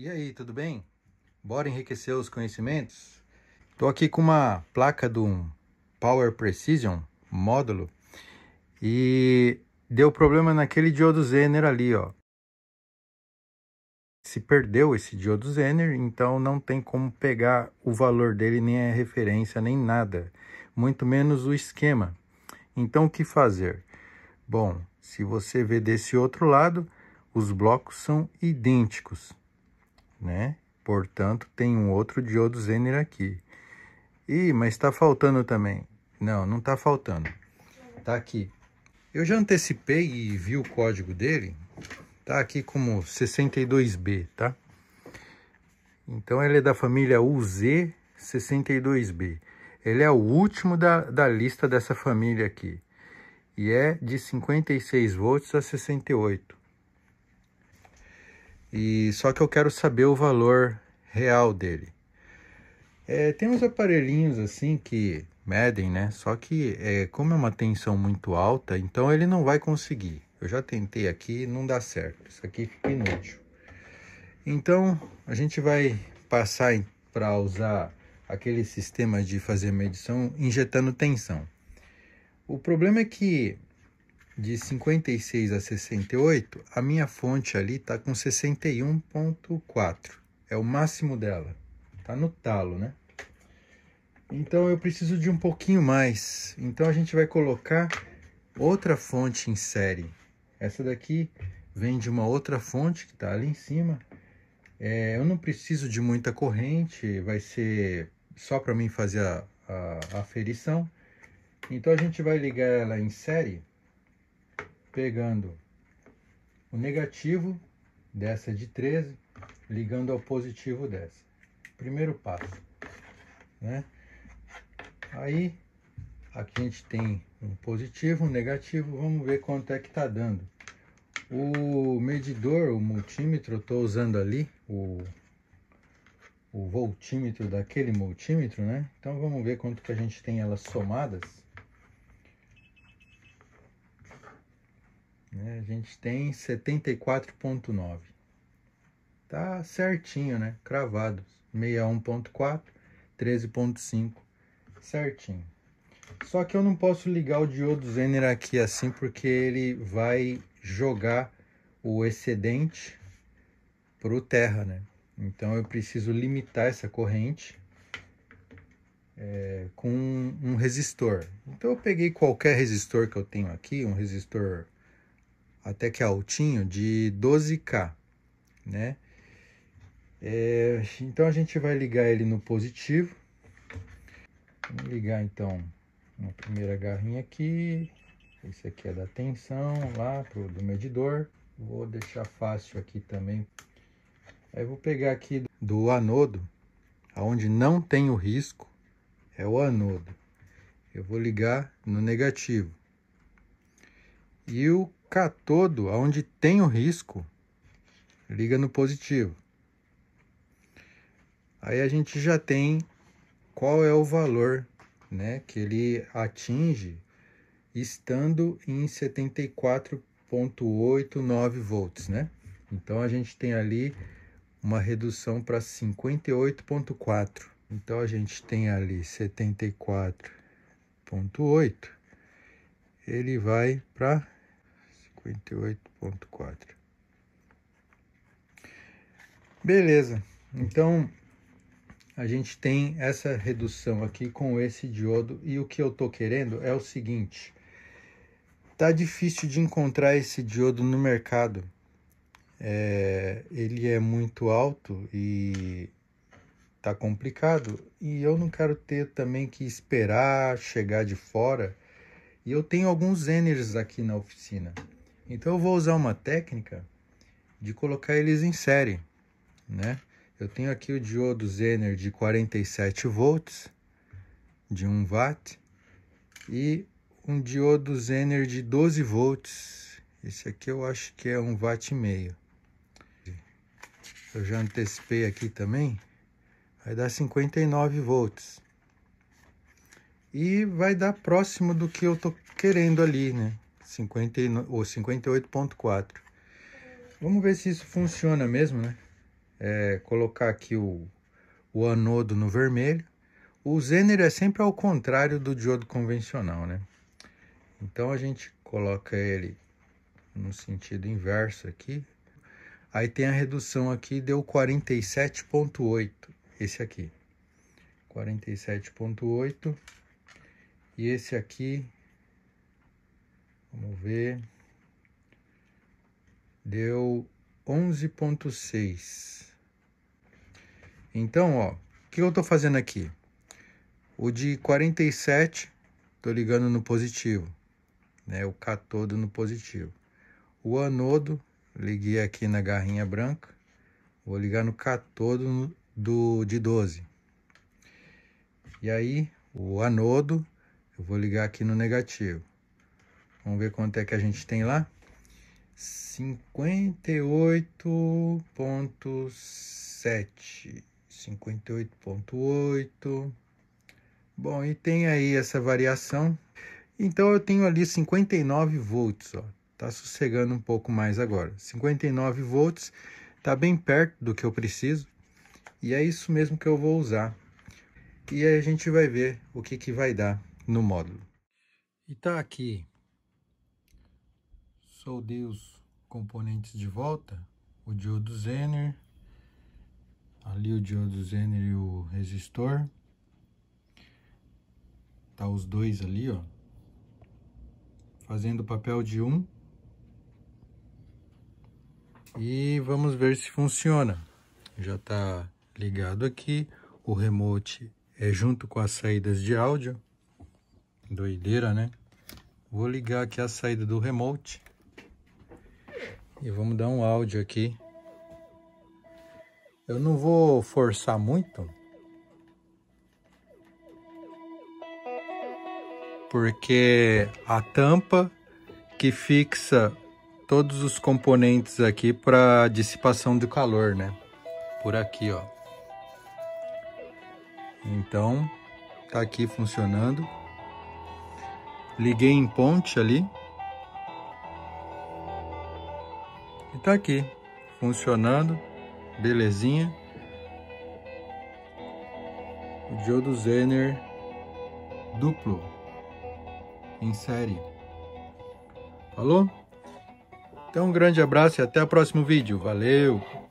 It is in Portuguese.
E aí, tudo bem? Bora enriquecer os conhecimentos? Estou aqui com uma placa do Power Precision módulo e deu problema naquele diodo Zener ali, ó. Se perdeu esse diodo Zener, então não tem como pegar o valor dele, nem a referência, nem nada, muito menos o esquema. Então o que fazer? Bom, se você vê desse outro lado, os blocos são idênticos né? Portanto, tem um outro diodo Zener aqui. Ih, mas está faltando também. Não, não está faltando. Está aqui. Eu já antecipei e vi o código dele. Está aqui como 62B, tá? Então, ele é da família UZ62B. Ele é o último da, da lista dessa família aqui. E é de 56 volts a 68 e só que eu quero saber o valor real dele. É, tem uns aparelhinhos assim que medem, né? Só que é, como é uma tensão muito alta, então ele não vai conseguir. Eu já tentei aqui, não dá certo. Isso aqui fica inútil. Então a gente vai passar para usar aquele sistema de fazer medição injetando tensão. O problema é que de 56 a 68, a minha fonte ali está com 61.4. É o máximo dela. Tá no talo, né? Então eu preciso de um pouquinho mais. Então a gente vai colocar outra fonte em série. Essa daqui vem de uma outra fonte que está ali em cima. É, eu não preciso de muita corrente, vai ser só para mim fazer a, a, a aferição. Então a gente vai ligar ela em série pegando o negativo dessa de 13, ligando ao positivo dessa. Primeiro passo, né? Aí aqui a gente tem um positivo, um negativo, vamos ver quanto é que está dando. O medidor, o multímetro, eu estou usando ali, o, o voltímetro daquele multímetro, né? Então vamos ver quanto que a gente tem elas somadas. Né? A gente tem 74,9. Tá certinho, né? Cravado. 61,4, 13,5. Certinho. Só que eu não posso ligar o diodo Zener aqui assim, porque ele vai jogar o excedente para o terra, né? Então eu preciso limitar essa corrente é, com um resistor. Então eu peguei qualquer resistor que eu tenho aqui, um resistor até que é altinho, de 12K, né? É, então a gente vai ligar ele no positivo. Vamos ligar então uma primeira garrinha aqui. Esse aqui é da tensão lá pro, do medidor. Vou deixar fácil aqui também. Aí vou pegar aqui do anodo, aonde não tem o risco, é o anodo. Eu vou ligar no negativo. E o catodo, aonde tem o risco, liga no positivo. Aí a gente já tem qual é o valor né, que ele atinge estando em 74,89 volts, né? Então a gente tem ali uma redução para 58,4. Então a gente tem ali 74,8. Ele vai para 58.4. Beleza, então a gente tem essa redução aqui com esse diodo e o que eu tô querendo é o seguinte. Tá difícil de encontrar esse diodo no mercado. É, ele é muito alto e tá complicado e eu não quero ter também que esperar chegar de fora. E eu tenho alguns Eners aqui na oficina. Então eu vou usar uma técnica de colocar eles em série, né? Eu tenho aqui o diodo Zener de 47 volts, de 1 watt, e um diodo Zener de 12 volts. Esse aqui eu acho que é 1 watt e meio. Eu já antecipei aqui também, vai dar 59 volts. E vai dar próximo do que eu tô querendo ali, né? ou 58.4. Vamos ver se isso funciona mesmo, né? É, colocar aqui o, o anodo no vermelho. O zener é sempre ao contrário do diodo convencional, né? Então a gente coloca ele no sentido inverso aqui. Aí tem a redução aqui, deu 47.8, esse aqui. 47.8 e esse aqui Vamos ver. Deu 11.6. Então, ó, o que eu estou fazendo aqui? O de 47 estou ligando no positivo, né? O catodo no positivo. O anodo liguei aqui na garrinha branca. Vou ligar no catodo do de 12. E aí o anodo eu vou ligar aqui no negativo. Vamos ver quanto é que a gente tem lá. 58.7, 58.8. Bom, e tem aí essa variação. Então eu tenho ali 59 volts, ó. Tá sossegando um pouco mais agora. 59 volts, tá bem perto do que eu preciso. E é isso mesmo que eu vou usar. E aí a gente vai ver o que que vai dar no módulo. E tá aqui os componentes de volta, o diodo Zener, ali o diodo Zener e o resistor. Tá os dois ali, ó. Fazendo o papel de um. E vamos ver se funciona. Já tá ligado aqui. O remote é junto com as saídas de áudio. Doideira, né? Vou ligar aqui a saída do remote. E vamos dar um áudio aqui. Eu não vou forçar muito. Porque a tampa que fixa todos os componentes aqui para dissipação do calor, né? Por aqui, ó. Então, tá aqui funcionando. Liguei em ponte ali. E tá aqui, funcionando, belezinha. O diodo Zener duplo, em série. Falou? Então um grande abraço e até o próximo vídeo. Valeu!